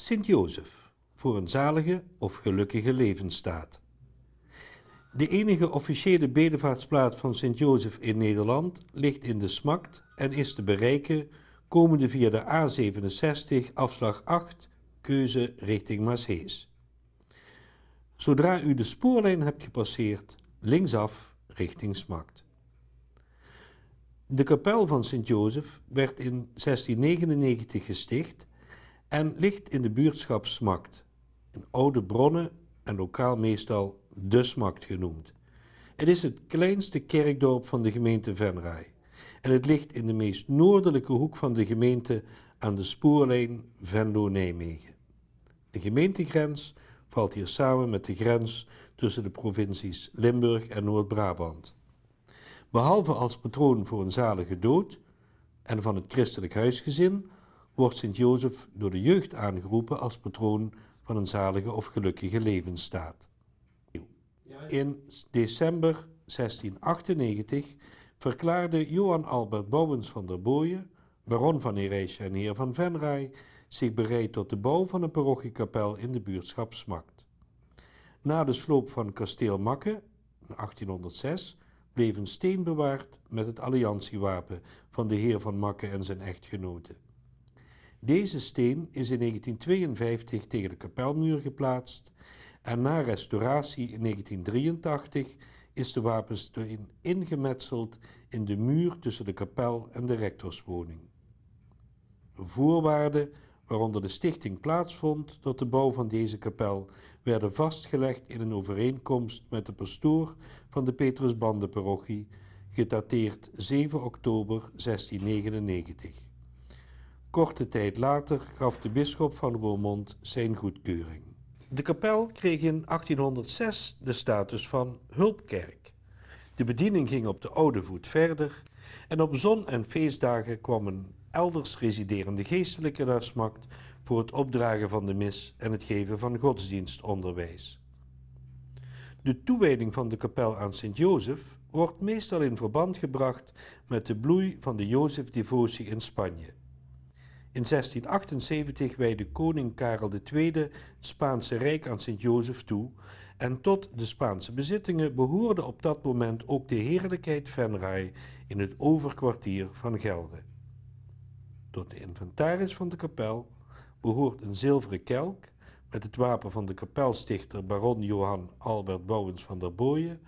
Sint-Jozef voor een zalige of gelukkige levensstaat. De enige officiële bedevaartsplaats van Sint-Jozef in Nederland ligt in de Smakt en is te bereiken komende via de A67 afslag 8 keuze richting Maashees. Zodra u de spoorlijn hebt gepasseerd, linksaf richting Smakt. De kapel van Sint-Jozef werd in 1699 gesticht en ligt in de buurtschap Smakt, in oude bronnen en lokaal meestal de Smakt genoemd. Het is het kleinste kerkdorp van de gemeente Venray en het ligt in de meest noordelijke hoek van de gemeente aan de spoorlijn Venlo-Nijmegen. De gemeentegrens valt hier samen met de grens tussen de provincies Limburg en Noord-Brabant. Behalve als patroon voor een zalige dood en van het christelijk huisgezin wordt Sint-Jozef door de jeugd aangeroepen als patroon van een zalige of gelukkige levensstaat. In december 1698 verklaarde Johan Albert Bouwens van der Booyen, baron van Herijsje en heer van Venray, zich bereid tot de bouw van een parochiekapel in de buurtschap Smakt. Na de sloop van kasteel Makke in 1806 bleef een steen bewaard met het alliantiewapen van de heer van Makke en zijn echtgenote. Deze steen is in 1952 tegen de kapelmuur geplaatst en na restauratie in 1983 is de wapensteen ingemetseld in de muur tussen de kapel en de rectorswoning. De voorwaarden waaronder de stichting plaatsvond tot de bouw van deze kapel werden vastgelegd in een overeenkomst met de pastoor van de Petrusbandenparochie, gedateerd 7 oktober 1699. Korte tijd later gaf de bisschop van Roermond zijn goedkeuring. De kapel kreeg in 1806 de status van hulpkerk. De bediening ging op de oude voet verder en op zon- en feestdagen kwam een elders residerende geestelijke naar Smakt voor het opdragen van de mis en het geven van godsdienstonderwijs. De toewijding van de kapel aan Sint-Jozef wordt meestal in verband gebracht met de bloei van de Jozef-devotie in Spanje. In 1678 wijde koning Karel II het Spaanse Rijk aan Sint-Jozef toe en tot de Spaanse bezittingen behoorde op dat moment ook de heerlijkheid Venray in het overkwartier van Gelder. Tot de inventaris van de kapel behoort een zilveren kelk met het wapen van de kapelstichter baron Johan Albert Bouwens van der Booien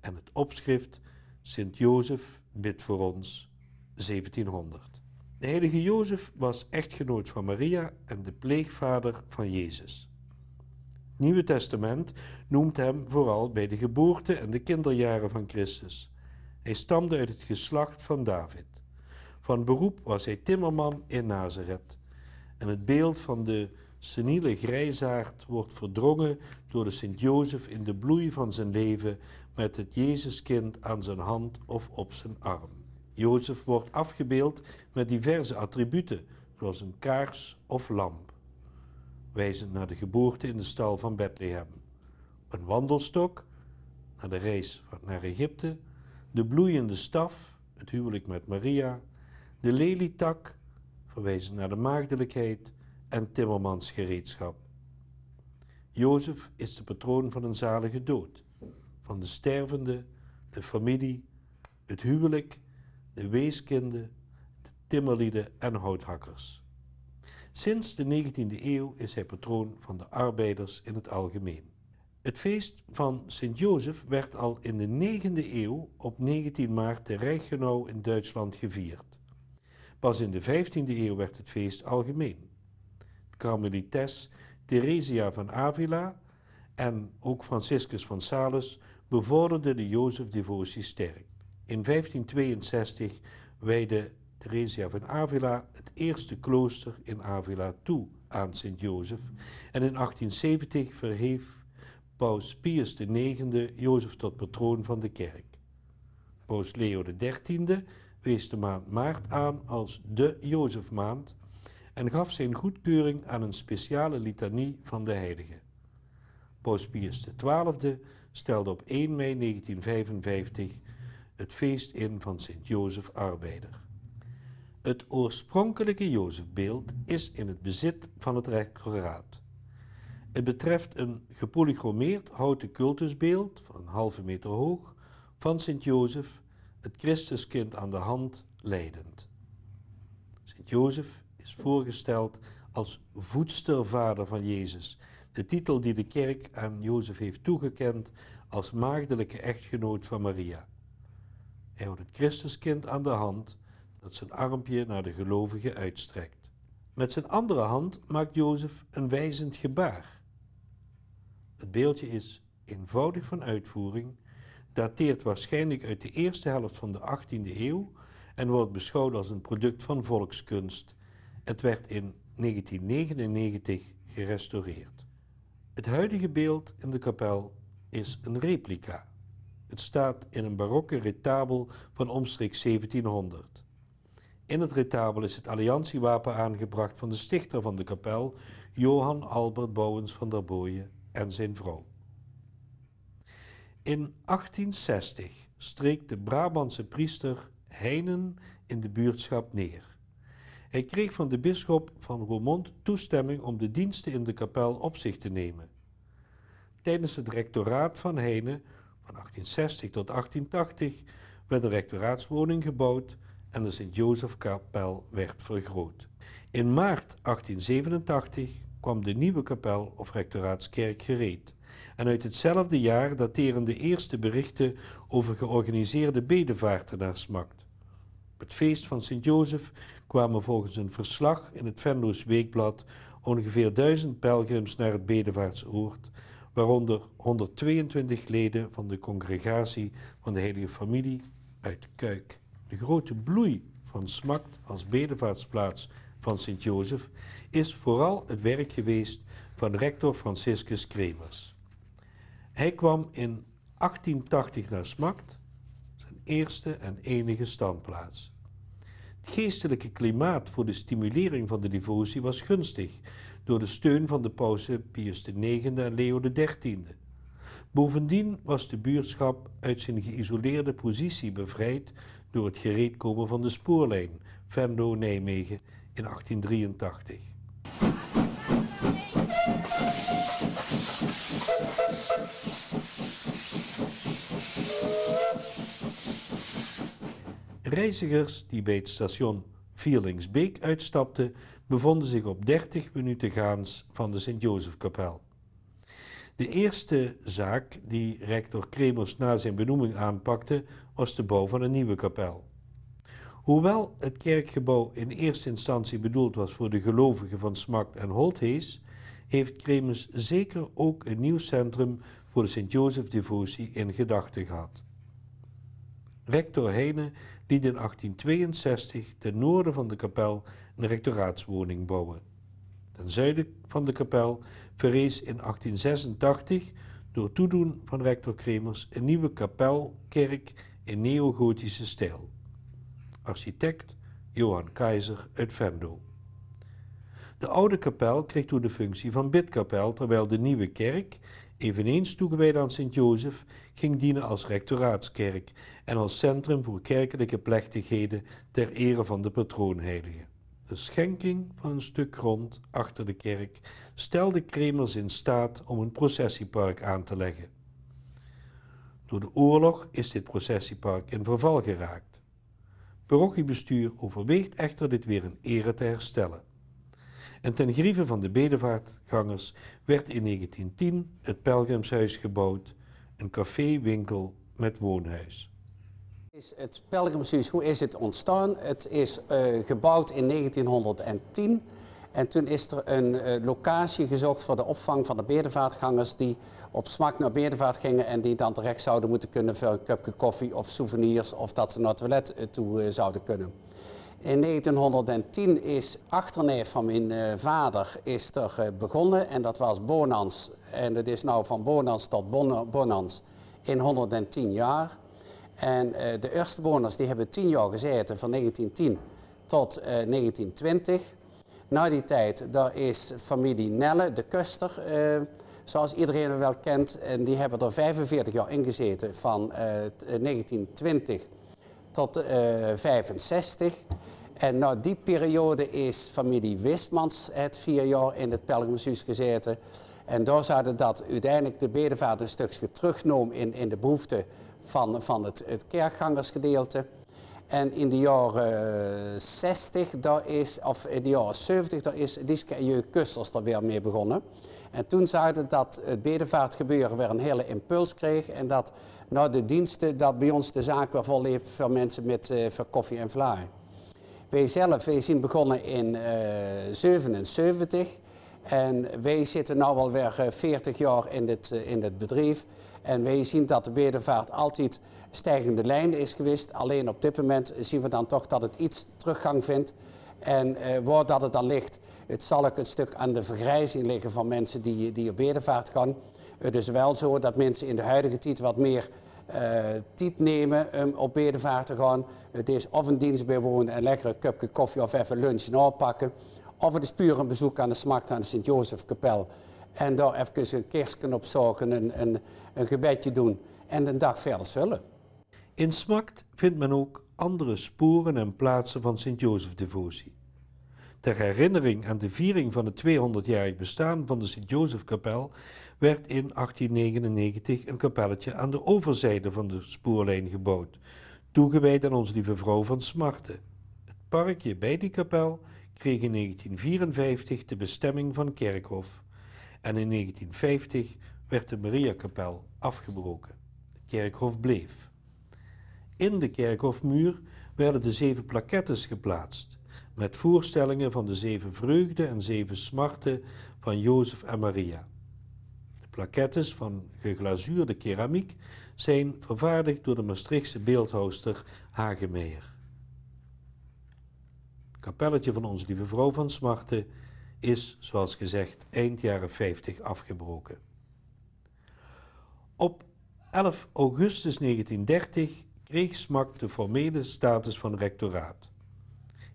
en het opschrift Sint-Jozef bid voor ons 1700. De heilige Jozef was echtgenoot van Maria en de pleegvader van Jezus. Nieuwe Testament noemt hem vooral bij de geboorte en de kinderjaren van Christus. Hij stamde uit het geslacht van David. Van beroep was hij timmerman in Nazareth. En het beeld van de seniele grijzaard wordt verdrongen door de Sint-Jozef in de bloei van zijn leven met het Jezuskind aan zijn hand of op zijn arm. Jozef wordt afgebeeld met diverse attributen, zoals een kaars of lamp, wijzend naar de geboorte in de stal van Bethlehem, een wandelstok, naar de reis naar Egypte, de bloeiende staf, het huwelijk met Maria, de lelietak, verwijzend naar de maagdelijkheid en timmermansgereedschap. Jozef is de patroon van een zalige dood, van de stervende, de familie, het huwelijk de weeskinden, de timmerlieden en houthakkers. Sinds de 19e eeuw is hij patroon van de arbeiders in het algemeen. Het feest van Sint-Jozef werd al in de 9e eeuw op 19 maart te Reichenau in Duitsland gevierd. Pas in de 15e eeuw werd het feest algemeen. Karmelites Theresia van Avila en ook Franciscus van Sales bevorderden de Jozef-devotie sterk. In 1562 wijde Theresia van Avila het eerste klooster in Avila toe aan Sint-Jozef en in 1870 verheef paus Pius IX Jozef tot patroon van de kerk. Paus Leo XIII wees de maand maart aan als de Jozefmaand en gaf zijn goedkeuring aan een speciale litanie van de heilige. Paus Pius XII stelde op 1 mei 1955 het feest in van Sint Jozef Arbeider. Het oorspronkelijke Jozefbeeld is in het bezit van het rectoraat. Het betreft een gepolychromeerd houten cultusbeeld van een halve meter hoog van Sint Jozef, het Christuskind aan de hand leidend. Sint Jozef is voorgesteld als voedstervader van Jezus, de titel die de kerk aan Jozef heeft toegekend als maagdelijke echtgenoot van Maria. Hij houdt het Christuskind aan de hand dat zijn armpje naar de gelovige uitstrekt. Met zijn andere hand maakt Jozef een wijzend gebaar. Het beeldje is eenvoudig van uitvoering, dateert waarschijnlijk uit de eerste helft van de 18e eeuw en wordt beschouwd als een product van volkskunst. Het werd in 1999 gerestaureerd. Het huidige beeld in de kapel is een replica. Het staat in een barokke retabel van omstreeks 1700. In het retabel is het alliantiewapen aangebracht van de stichter van de kapel, Johan Albert Bouwens van der Boeien en zijn vrouw. In 1860 streek de Brabantse priester Heinen in de buurtschap neer. Hij kreeg van de bisschop van Roermond toestemming om de diensten in de kapel op zich te nemen. Tijdens het rectoraat van Heine van 1860 tot 1880 werd de rectoraatswoning gebouwd en de sint kapel werd vergroot. In maart 1887 kwam de nieuwe kapel of rectoraatskerk gereed. En uit hetzelfde jaar dateren de eerste berichten over georganiseerde bedevaarten naar Smakt. Op het feest van Sint-Jozef kwamen volgens een verslag in het Venloos Weekblad ongeveer duizend pelgrims naar het bedevaartsoord waaronder 122 leden van de congregatie van de Heilige Familie uit Kuik. De grote bloei van Smakt als bedevaartsplaats van Sint-Jozef is vooral het werk geweest van rector Franciscus Kremers. Hij kwam in 1880 naar Smakt, zijn eerste en enige standplaats. Het geestelijke klimaat voor de stimulering van de devotie was gunstig, door de steun van de pausen Pius IX en Leo XIII. Bovendien was de buurtschap uit zijn geïsoleerde positie bevrijd door het gereedkomen van de spoorlijn Venlo-Nijmegen in 1883. Reizigers die bij het station Vierlingsbeek uitstapten, bevonden zich op 30 minuten gaans van de sint kapel De eerste zaak die rector Kremers na zijn benoeming aanpakte, was de bouw van een nieuwe kapel. Hoewel het kerkgebouw in eerste instantie bedoeld was voor de gelovigen van Smakt en Holthees, heeft Kremers zeker ook een nieuw centrum voor de Sint-Jozef-devotie in gedachten gehad. Rector Heine liet in 1862 ten noorden van de kapel een rectoraatswoning bouwen. Ten zuiden van de kapel verrees in 1886 door toedoen van rector Kremers een nieuwe kapelkerk in neogotische stijl. Architect Johan Keizer uit Vendo. De oude kapel kreeg toen de functie van bidkapel, terwijl de nieuwe kerk eveneens toegewijd aan Sint-Jozef, ging dienen als rectoraatskerk en als centrum voor kerkelijke plechtigheden ter ere van de patroonheilige. De schenking van een stuk grond achter de kerk stelde Kremers in staat om een processiepark aan te leggen. Door de oorlog is dit processiepark in verval geraakt. Parochiebestuur overweegt echter dit weer in ere te herstellen en ten grieve van de bedevaartgangers werd in 1910 het Pelgrimshuis gebouwd, een café-winkel met woonhuis. het Pelgrimshuis, hoe is het ontstaan? Het is eh, gebouwd in 1910 en toen is er een eh, locatie gezocht voor de opvang van de bedevaartgangers die op smak naar bedevaart gingen en die dan terecht zouden moeten kunnen voor een kopje koffie of souvenirs of dat ze naar het toilet eh, toe zouden kunnen. In 1910 is achterneef van mijn eh, vader is er eh, begonnen en dat was Bonans. En dat is nou van Bonans tot bon Bonans in 110 jaar. En eh, de eerste Bonans die hebben 10 jaar gezeten van 1910 tot 1920. Na die tijd daar is familie Nelle, de Kuster, zoals iedereen wel kent. En die hebben er 45 jaar in gezeten van 1920 tot 65. Eh, en nou, die periode is familie Wismans het vier jaar in het Pelgrimshuis gezeten. En daar zouden dat uiteindelijk de bedevaart een stukje terugnomen in, in de behoefte van, van het, het kerkgangersgedeelte. En in de jaren 60, eh, daar is, of in de 70, daar is die jeugd Kussels er weer mee begonnen. En toen zagen dat het bedevaartgebeuren weer een hele impuls kreeg. En dat nou de diensten, dat bij ons de zaak weer vol voor mensen met uh, koffie en vlaai. Wij zelf, wij zijn begonnen in 1977. Eh, en wij zitten nu alweer 40 jaar in dit, eh, in dit bedrijf. En wij zien dat de bedevaart altijd stijgende lijn is geweest. Alleen op dit moment zien we dan toch dat het iets teruggang vindt. En uh, waar dat het dan ligt, het zal ook een stuk aan de vergrijzing liggen van mensen die, die op bedevaart gaan. Het is wel zo dat mensen in de huidige tijd wat meer uh, tijd nemen om op bedevaart te gaan. Het is of een dienst bijwonen en lekker een kopje koffie of even lunchen oppakken. Of het is puur een bezoek aan de smacht aan de Sint-Jozefkapel. En daar even een kerstken zoeken een, een, een gebedje doen en een dag verder zullen. In Smacht vindt men ook andere sporen en plaatsen van Sint-Jozef-devotie ter herinnering aan de viering van het 200-jarig bestaan van de Sint-Jozefkapel werd in 1899 een kapelletje aan de overzijde van de spoorlijn gebouwd, toegewijd aan Onze Lieve Vrouw van Smarten. Het parkje bij die kapel kreeg in 1954 de bestemming van kerkhof en in 1950 werd de Mariakapel afgebroken. Het kerkhof bleef. In de kerkhofmuur werden de zeven plakettes geplaatst met voorstellingen van de zeven vreugden en zeven smarten van Jozef en Maria. De plaquettes van geglazuurde keramiek zijn vervaardigd door de Maastrichtse beeldhouster Hagemeyer. Het kapelletje van Onze Lieve Vrouw van Smarten is, zoals gezegd, eind jaren 50 afgebroken. Op 11 augustus 1930 kreeg Smak de formele status van rectoraat.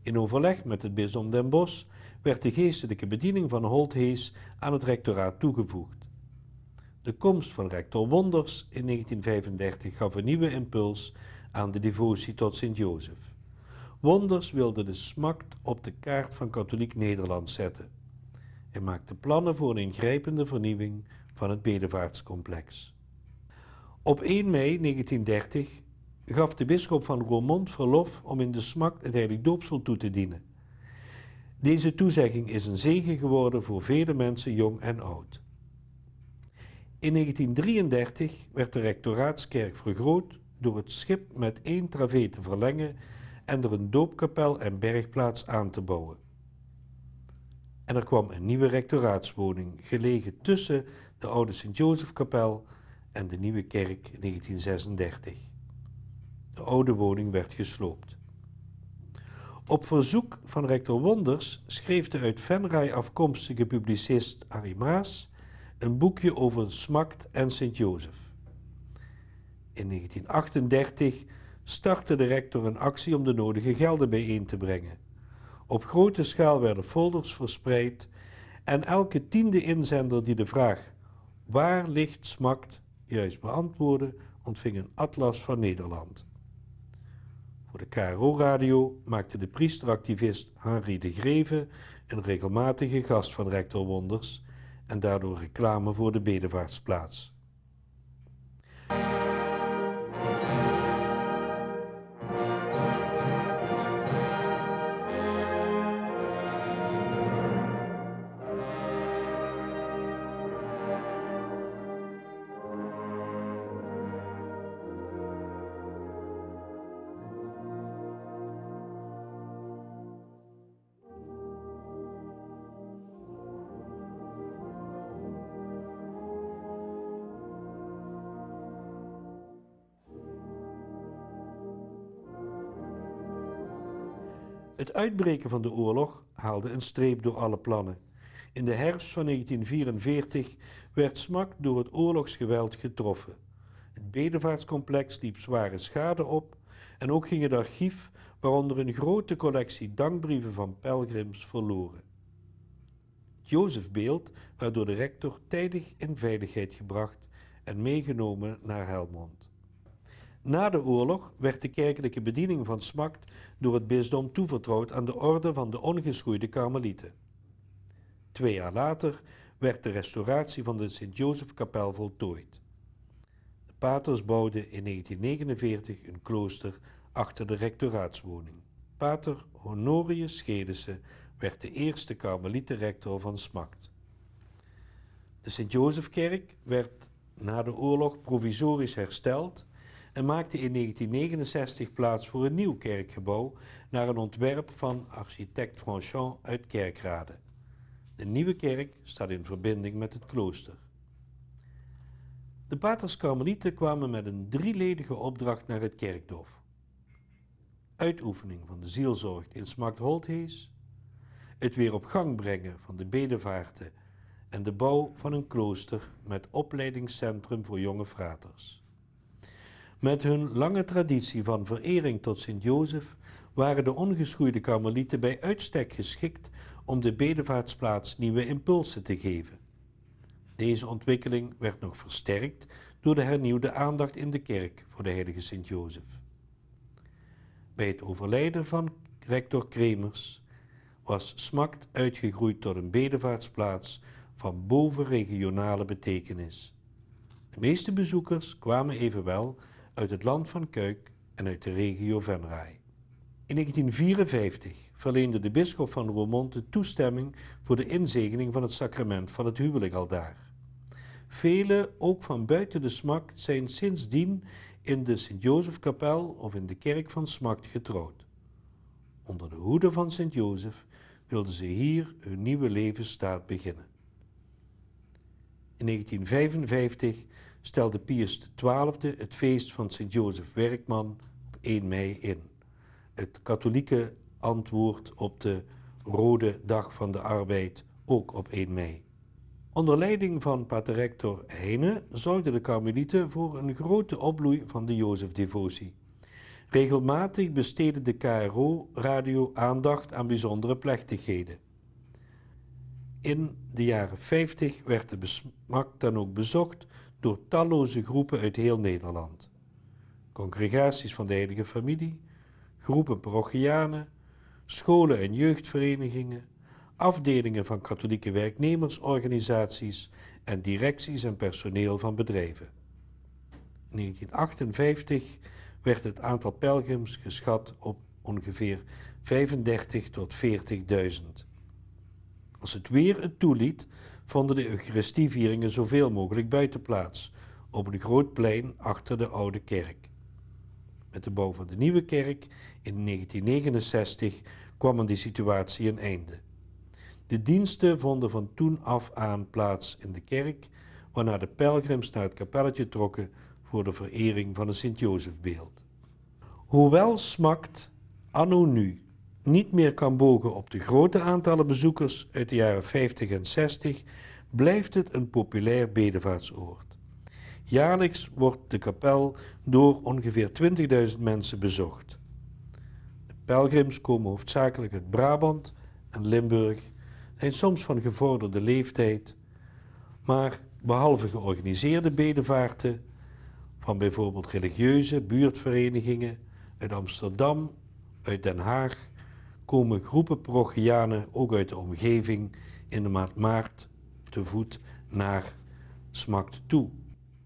In overleg met het bisdom Den Bosch werd de geestelijke bediening van Holthees aan het rectoraat toegevoegd. De komst van rector Wonders in 1935 gaf een nieuwe impuls aan de devotie tot Sint-Jozef. Wonders wilde de smakt op de kaart van katholiek Nederland zetten. Hij maakte plannen voor een ingrijpende vernieuwing van het bedevaartscomplex. Op 1 mei 1930 gaf de bisschop van Roermond verlof om in de smak het heilig doopsel toe te dienen. Deze toezegging is een zegen geworden voor vele mensen, jong en oud. In 1933 werd de rectoraatskerk vergroot door het schip met één travee te verlengen en er een doopkapel en bergplaats aan te bouwen. En er kwam een nieuwe rectoraatswoning, gelegen tussen de oude Sint-Jozefkapel en de nieuwe kerk in 1936. De oude woning werd gesloopt. Op verzoek van rector Wonders schreef de uit Venray afkomstige publicist Arimaas een boekje over Smakt en Sint-Jozef. In 1938 startte de rector een actie om de nodige gelden bijeen te brengen. Op grote schaal werden folders verspreid en elke tiende inzender die de vraag waar ligt Smakt juist beantwoordde, ontving een atlas van Nederland. Voor de KRO-radio maakte de priesteractivist Henri de Greve een regelmatige gast van rector Wonders en daardoor reclame voor de bedevaartsplaats. uitbreken van de oorlog haalde een streep door alle plannen. In de herfst van 1944 werd Smak door het oorlogsgeweld getroffen. Het bedevaartscomplex liep zware schade op en ook ging het archief, waaronder een grote collectie dankbrieven van pelgrims, verloren. Jozef Beeld werd door de rector tijdig in veiligheid gebracht en meegenomen naar Helmond. Na de oorlog werd de kerkelijke bediening van Smakt door het bisdom toevertrouwd aan de orde van de ongeschoeide karmelieten. Twee jaar later werd de restauratie van de Sint-Jozefkapel voltooid. De paters bouwden in 1949 een klooster achter de rectoraatswoning. Pater Honorius Schedese werd de eerste karmelietenrector van Smakt. De Sint-Jozefkerk werd na de oorlog provisorisch hersteld en maakte in 1969 plaats voor een nieuw kerkgebouw naar een ontwerp van architect Franchon uit Kerkrade. De nieuwe kerk staat in verbinding met het klooster. De paters Karmelieten kwamen met een drieledige opdracht naar het kerkdorf. Uitoefening van de zielzorg in Holthees, het weer op gang brengen van de bedevaarten en de bouw van een klooster met opleidingscentrum voor jonge fraters. Met hun lange traditie van verering tot Sint-Jozef waren de ongeschoeide karmelieten bij uitstek geschikt om de bedevaartsplaats nieuwe impulsen te geven. Deze ontwikkeling werd nog versterkt door de hernieuwde aandacht in de kerk voor de heilige Sint-Jozef. Bij het overlijden van rector Kremers was Smakt uitgegroeid tot een bedevaartsplaats van bovenregionale betekenis. De meeste bezoekers kwamen evenwel uit het land van Kuik en uit de regio Venray. In 1954 verleende de bisschop van Roermond de toestemming voor de inzegening van het sacrament van het huwelijk aldaar. Velen, ook van buiten de smak, zijn sindsdien in de Sint-Jozefkapel of in de kerk van Smakt getrouwd. Onder de hoede van Sint-Jozef wilden ze hier hun nieuwe levensstaat beginnen. In 1955 stelde Pius XII het feest van Sint Jozef Werkman op 1 mei in. Het katholieke antwoord op de Rode Dag van de Arbeid ook op 1 mei. Onder leiding van paterrector Heine zorgden de karmelieten voor een grote opbloei van de Jozefdevotie. Regelmatig besteedde de KRO-radio aandacht aan bijzondere plechtigheden. In de jaren 50 werd de besmak dan ook bezocht door talloze groepen uit heel Nederland. Congregaties van de Heilige Familie, groepen parochianen, scholen en jeugdverenigingen, afdelingen van katholieke werknemersorganisaties en directies en personeel van bedrijven. In 1958 werd het aantal pelgrims geschat op ongeveer 35 tot 40.000. Als het weer het toeliet, vonden de Eucharistievieringen zoveel mogelijk buiten plaats, op een groot plein achter de oude kerk. Met de bouw van de nieuwe kerk in 1969 kwam aan die situatie een einde. De diensten vonden van toen af aan plaats in de kerk, waarna de pelgrims naar het kapelletje trokken voor de verering van het Sint-Jozefbeeld. Hoewel smakt, anno nu, niet meer kan bogen op de grote aantallen bezoekers uit de jaren 50 en 60, blijft het een populair bedevaartsoord. Jaarlijks wordt de kapel door ongeveer 20.000 mensen bezocht. De pelgrims komen hoofdzakelijk uit Brabant en Limburg, zijn soms van gevorderde leeftijd, maar behalve georganiseerde bedevaarten van bijvoorbeeld religieuze buurtverenigingen uit Amsterdam, uit Den Haag, komen groepen parochianen, ook uit de omgeving, in de maand maart te voet naar Smakt toe.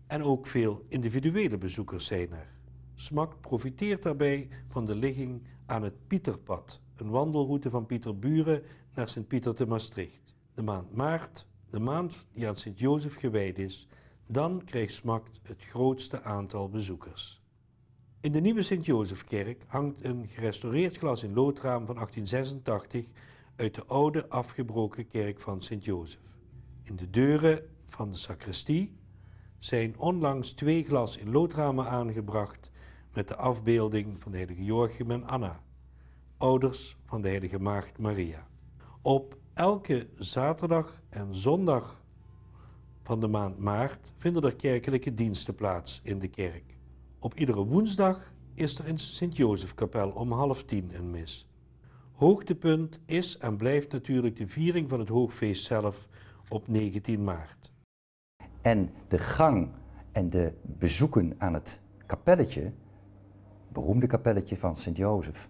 En ook veel individuele bezoekers zijn er. Smakt profiteert daarbij van de ligging aan het Pieterpad, een wandelroute van Pieterburen naar Sint-Pieter te Maastricht. De maand maart, de maand die aan Sint-Jozef gewijd is, dan krijgt Smakt het grootste aantal bezoekers. In de nieuwe Sint-Jozefkerk hangt een gerestaureerd glas in loodraam van 1886 uit de oude afgebroken kerk van Sint-Jozef. In de deuren van de sacristie zijn onlangs twee glas in loodramen aangebracht met de afbeelding van de heilige Joachim en Anna, ouders van de heilige maagd Maria. Op elke zaterdag en zondag van de maand maart vinden er kerkelijke diensten plaats in de kerk. Op iedere woensdag is er in Sint-Jozefkapel om half tien een mis. Hoogtepunt is en blijft natuurlijk de viering van het hoogfeest zelf op 19 maart. En de gang en de bezoeken aan het kapelletje, het beroemde kapelletje van Sint-Jozef,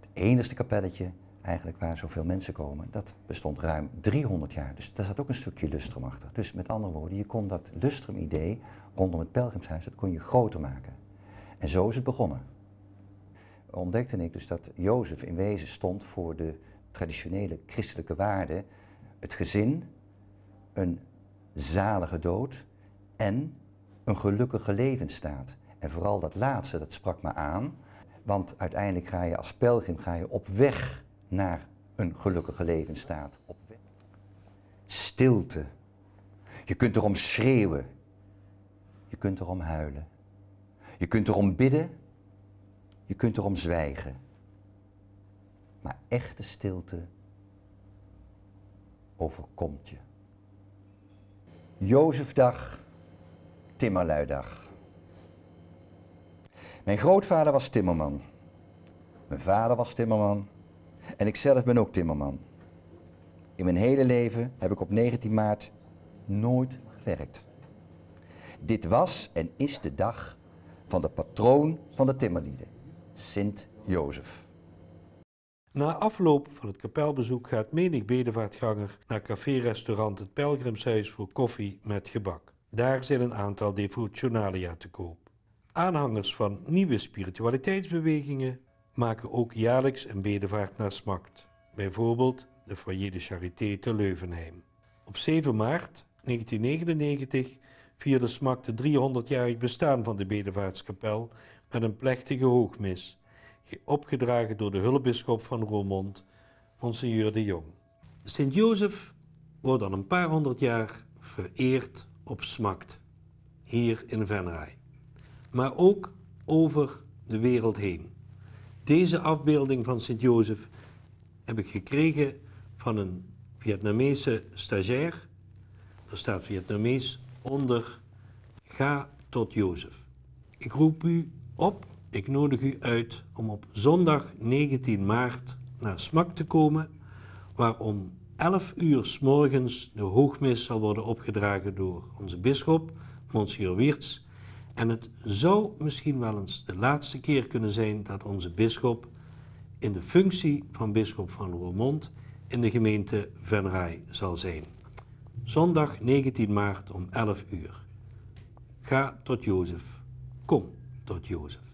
het enigste kapelletje eigenlijk waar zoveel mensen komen, dat bestond ruim 300 jaar. Dus daar zat ook een stukje lustrum achter. Dus met andere woorden, je kon dat lustrum-idee rondom het pelgrimshuis, dat kon je groter maken. En zo is het begonnen. Ontdekte ik dus dat Jozef in wezen stond voor de traditionele christelijke waarden, het gezin, een zalige dood en een gelukkige levensstaat. En vooral dat laatste, dat sprak me aan, want uiteindelijk ga je als pelgrim ga je op weg naar een gelukkige levensstaat. Op weg. Stilte. Je kunt erom schreeuwen. Je kunt erom huilen. Je kunt erom bidden, je kunt erom zwijgen. Maar echte stilte overkomt je. Jozefdag, Timmerluidag. Mijn grootvader was timmerman. Mijn vader was timmerman. En ikzelf ben ook timmerman. In mijn hele leven heb ik op 19 maart nooit gewerkt. Dit was en is de dag van de patroon van de timmerlieden, Sint Jozef. Na afloop van het kapelbezoek gaat menig bedevaartganger naar café-restaurant het Pelgrimshuis voor koffie met gebak. Daar zijn een aantal devotionalia te koop. Aanhangers van nieuwe spiritualiteitsbewegingen maken ook jaarlijks een bedevaart naar smakt. Bijvoorbeeld de Foyer de Charité te Leuvenheim. Op 7 maart 1999 vierde SMAK de 300-jarig bestaan van de Bedevaartskapel met een plechtige hoogmis, opgedragen door de hulpbisschop van Roermond, Monseigneur de Jong. Sint-Jozef wordt al een paar honderd jaar vereerd op Smakt, hier in Venray, maar ook over de wereld heen. Deze afbeelding van Sint-Jozef heb ik gekregen van een Vietnamese stagiair. Er staat Vietnamees onder Ga tot Jozef. Ik roep u op, ik nodig u uit om op zondag 19 maart naar Smak te komen, waar om 11 uur s morgens de hoogmis zal worden opgedragen door onze bisschop, Monsieur Wiertz. En het zou misschien wel eens de laatste keer kunnen zijn dat onze bisschop in de functie van bisschop van Roermond in de gemeente Venray zal zijn. Zondag 19 maart om 11 uur. Ga tot Jozef. Kom tot Jozef.